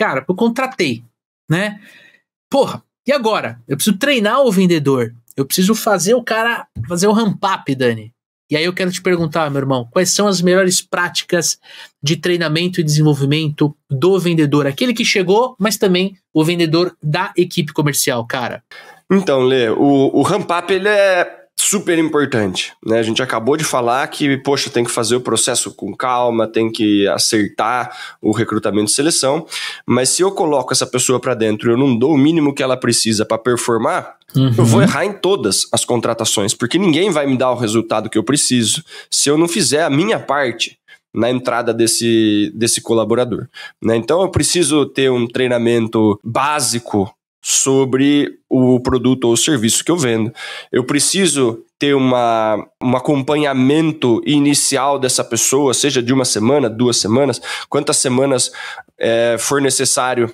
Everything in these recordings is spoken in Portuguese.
Cara, eu contratei, né? Porra, e agora? Eu preciso treinar o vendedor. Eu preciso fazer o cara fazer o ramp up, Dani. E aí eu quero te perguntar, meu irmão, quais são as melhores práticas de treinamento e desenvolvimento do vendedor? Aquele que chegou, mas também o vendedor da equipe comercial, cara. Então, Lê, o, o ramp up ele é super importante. Né? A gente acabou de falar que, poxa, tem que fazer o processo com calma, tem que acertar o recrutamento e seleção, mas se eu coloco essa pessoa para dentro eu não dou o mínimo que ela precisa para performar, uhum. eu vou uhum. errar em todas as contratações, porque ninguém vai me dar o resultado que eu preciso se eu não fizer a minha parte na entrada desse, desse colaborador. Né? Então eu preciso ter um treinamento básico sobre o produto ou serviço que eu vendo. Eu preciso ter uma, um acompanhamento inicial dessa pessoa, seja de uma semana, duas semanas, quantas semanas é, for necessário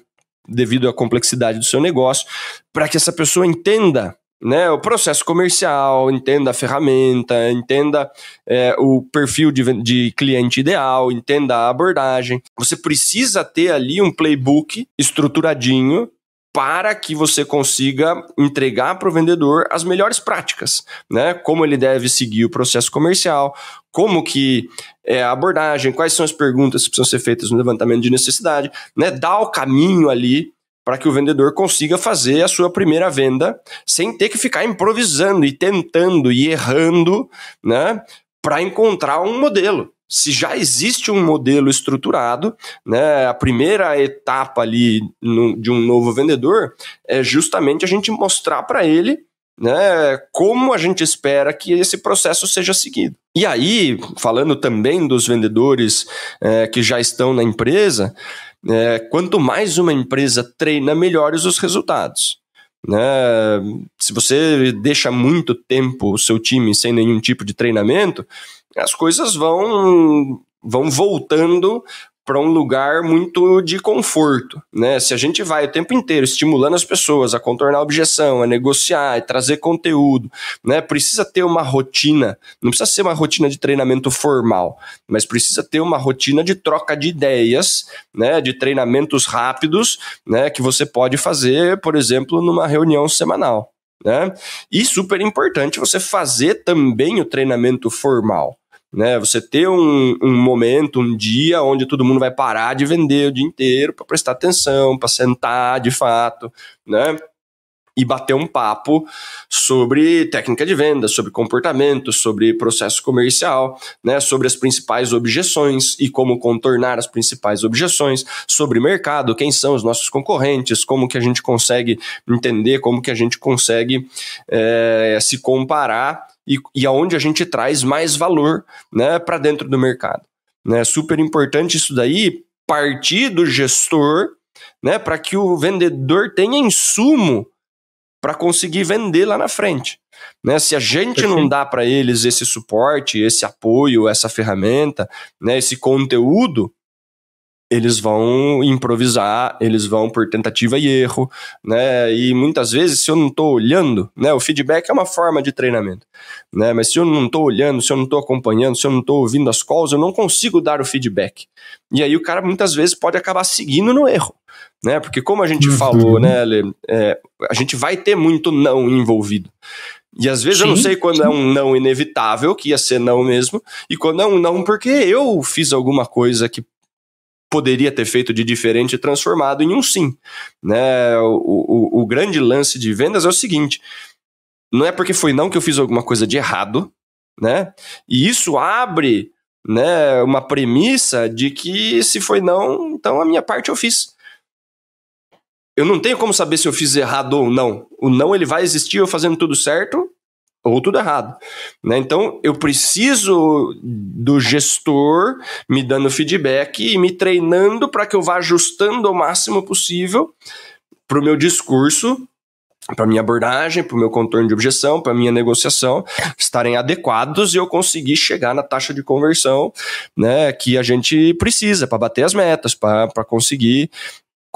devido à complexidade do seu negócio, para que essa pessoa entenda né, o processo comercial, entenda a ferramenta, entenda é, o perfil de, de cliente ideal, entenda a abordagem. Você precisa ter ali um playbook estruturadinho para que você consiga entregar para o vendedor as melhores práticas, né? Como ele deve seguir o processo comercial, como que é a abordagem, quais são as perguntas que precisam ser feitas no levantamento de necessidade, né? Dar o caminho ali para que o vendedor consiga fazer a sua primeira venda sem ter que ficar improvisando e tentando e errando, né? Para encontrar um modelo se já existe um modelo estruturado, né, a primeira etapa ali no, de um novo vendedor é justamente a gente mostrar para ele né, como a gente espera que esse processo seja seguido. E aí, falando também dos vendedores é, que já estão na empresa, é, quanto mais uma empresa treina, melhores os resultados. Né? Se você deixa muito tempo o seu time sem nenhum tipo de treinamento, as coisas vão vão voltando para um lugar muito de conforto, né? Se a gente vai o tempo inteiro estimulando as pessoas a contornar a objeção, a negociar, a trazer conteúdo, né? Precisa ter uma rotina, não precisa ser uma rotina de treinamento formal, mas precisa ter uma rotina de troca de ideias, né? De treinamentos rápidos, né? Que você pode fazer, por exemplo, numa reunião semanal, né? E super importante você fazer também o treinamento formal né? Você ter um, um momento, um dia onde todo mundo vai parar de vender o dia inteiro para prestar atenção, para sentar de fato, né? e bater um papo sobre técnica de venda, sobre comportamento, sobre processo comercial, né, sobre as principais objeções e como contornar as principais objeções, sobre mercado, quem são os nossos concorrentes, como que a gente consegue entender, como que a gente consegue é, se comparar e, e aonde a gente traz mais valor né, para dentro do mercado. Né, super importante isso daí, partir do gestor, né, para que o vendedor tenha insumo para conseguir vender lá na frente. Né? Se a gente não dá para eles esse suporte, esse apoio, essa ferramenta, né, esse conteúdo, eles vão improvisar, eles vão por tentativa e erro, né? E muitas vezes, se eu não estou olhando, né? O feedback é uma forma de treinamento, né? Mas se eu não estou olhando, se eu não estou acompanhando, se eu não estou ouvindo as calls, eu não consigo dar o feedback. E aí o cara muitas vezes pode acabar seguindo no erro, né? Porque como a gente uhum. falou, né, Lê, é, a gente vai ter muito não envolvido. E às vezes sim, eu não sei quando é sim. é um não inevitável, que ia ser não mesmo, e quando é um não porque eu fiz alguma coisa que poderia ter feito de diferente transformado em um sim. Né? O, o, o grande lance de vendas é o seguinte: não é porque foi não que eu fiz alguma coisa de errado, né? E isso abre né, uma premissa de que se foi não, então a minha parte eu fiz. Eu não tenho como saber se eu fiz errado ou não. O não ele vai existir eu fazendo tudo certo ou tudo errado. Né? Então, eu preciso do gestor me dando feedback e me treinando para que eu vá ajustando ao máximo possível para o meu discurso, para minha abordagem, para o meu contorno de objeção, para minha negociação estarem adequados e eu conseguir chegar na taxa de conversão né, que a gente precisa para bater as metas, para conseguir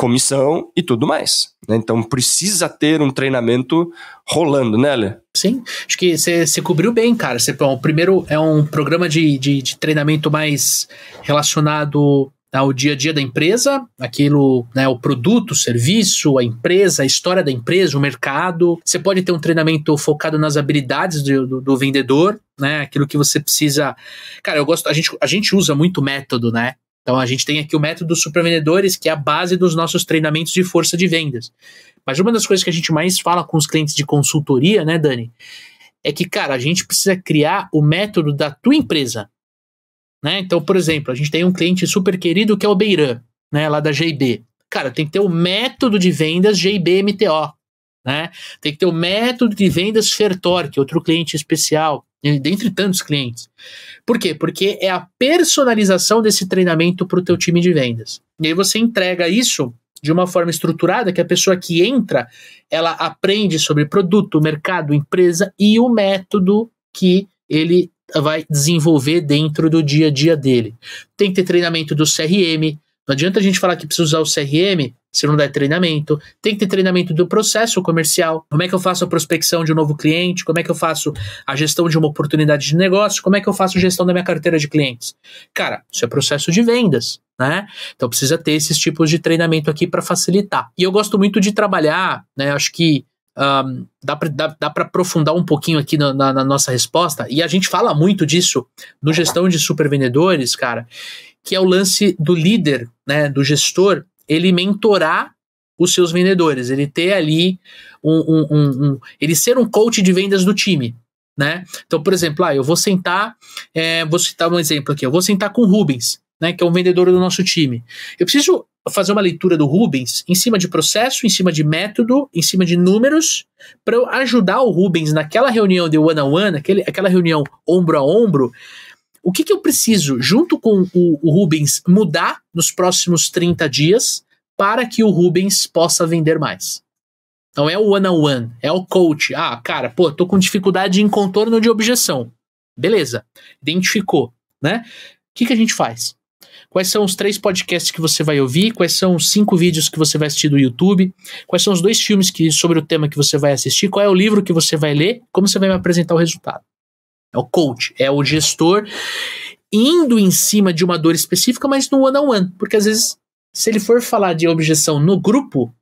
comissão e tudo mais. Né? Então precisa ter um treinamento rolando, né, Lê? Sim, acho que você cobriu bem, cara. Cê, o primeiro é um programa de, de, de treinamento mais relacionado ao dia a dia da empresa, aquilo, né, o produto, o serviço, a empresa, a história da empresa, o mercado. Você pode ter um treinamento focado nas habilidades do, do, do vendedor, né, aquilo que você precisa. Cara, eu gosto, a gente, a gente usa muito método, né? Então a gente tem aqui o método dos supervendedores, que é a base dos nossos treinamentos de força de vendas. Mas uma das coisas que a gente mais fala com os clientes de consultoria, né, Dani, é que, cara, a gente precisa criar o método da tua empresa. Né? Então, por exemplo, a gente tem um cliente super querido que é o Beiran, né, lá da GIB. Cara, tem que ter o método de vendas GIB-MTO. Né? Tem que ter o método de vendas Fertor, que é outro cliente especial dentre tantos clientes. Por quê? Porque é a personalização desse treinamento para o teu time de vendas. E aí você entrega isso de uma forma estruturada que a pessoa que entra, ela aprende sobre produto, mercado, empresa e o método que ele vai desenvolver dentro do dia a dia dele. Tem que ter treinamento do CRM, não adianta a gente falar que precisa usar o CRM se não der treinamento. Tem que ter treinamento do processo comercial. Como é que eu faço a prospecção de um novo cliente? Como é que eu faço a gestão de uma oportunidade de negócio? Como é que eu faço a gestão da minha carteira de clientes? Cara, isso é processo de vendas, né? Então precisa ter esses tipos de treinamento aqui para facilitar. E eu gosto muito de trabalhar, né? Acho que um, dá para dá, dá aprofundar um pouquinho aqui na, na, na, nossa resposta, e a gente fala muito disso no Gestão de Supervendedores, cara, que é o lance do líder, né, do gestor, ele mentorar os seus vendedores, ele ter ali um, um, um, um ele ser um coach de vendas do time, né? Então, por exemplo, ah, eu vou sentar, é, vou citar um exemplo aqui, eu vou sentar com o Rubens, né, que é um vendedor do nosso time. Eu preciso fazer uma leitura do Rubens em cima de processo, em cima de método, em cima de números, para eu ajudar o Rubens naquela reunião de one-on-one, -on -one, aquele, aquela reunião ombro a ombro, o que, que eu preciso, junto com o, o Rubens, mudar nos próximos 30 dias para que o Rubens possa vender mais? Não é o one-on-one, -on -one, é o coach. Ah, cara, pô, tô com dificuldade em contorno de objeção. Beleza, identificou, né? O que, que a gente faz? Quais são os três podcasts que você vai ouvir? Quais são os cinco vídeos que você vai assistir do YouTube? Quais são os dois filmes que, sobre o tema que você vai assistir? Qual é o livro que você vai ler? Como você vai me apresentar o resultado? É o coach, é o gestor indo em cima de uma dor específica, mas no one on one, porque às vezes se ele for falar de objeção no grupo,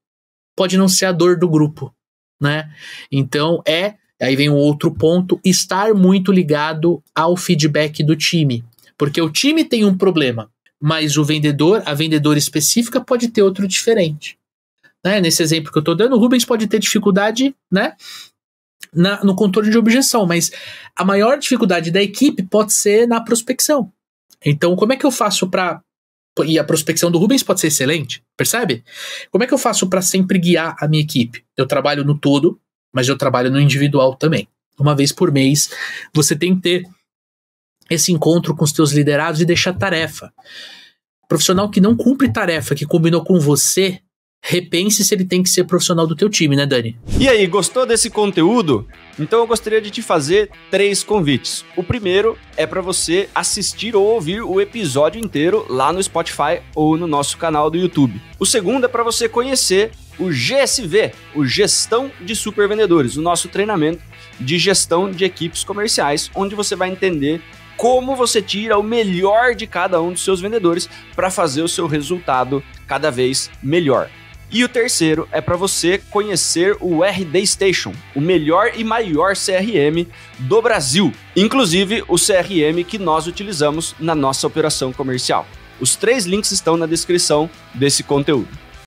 pode não ser a dor do grupo, né? Então é, aí vem um outro ponto, estar muito ligado ao feedback do time, porque o time tem um problema, mas o vendedor, a vendedora específica pode ter outro diferente. Né? Nesse exemplo que eu estou dando, o Rubens pode ter dificuldade, né? na, no controle de objeção, mas a maior dificuldade da equipe pode ser na prospecção. Então, como é que eu faço para e a prospecção do Rubens pode ser excelente, percebe? Como é que eu faço para sempre guiar a minha equipe? Eu trabalho no todo, mas eu trabalho no individual também. Uma vez por mês, você tem que ter esse encontro com os teus liderados e deixar tarefa. Profissional que não cumpre tarefa que combinou com você, repense se ele tem que ser profissional do teu time, né, Dani? E aí, gostou desse conteúdo? Então eu gostaria de te fazer três convites. O primeiro é para você assistir ou ouvir o episódio inteiro lá no Spotify ou no nosso canal do YouTube. O segundo é para você conhecer o GSV, o Gestão de Supervendedores, o nosso treinamento de gestão de equipes comerciais, onde você vai entender como você tira o melhor de cada um dos seus vendedores para fazer o seu resultado cada vez melhor. E o terceiro é para você conhecer o RD Station, o melhor e maior CRM do Brasil, inclusive o CRM que nós utilizamos na nossa operação comercial. Os três links estão na descrição desse conteúdo.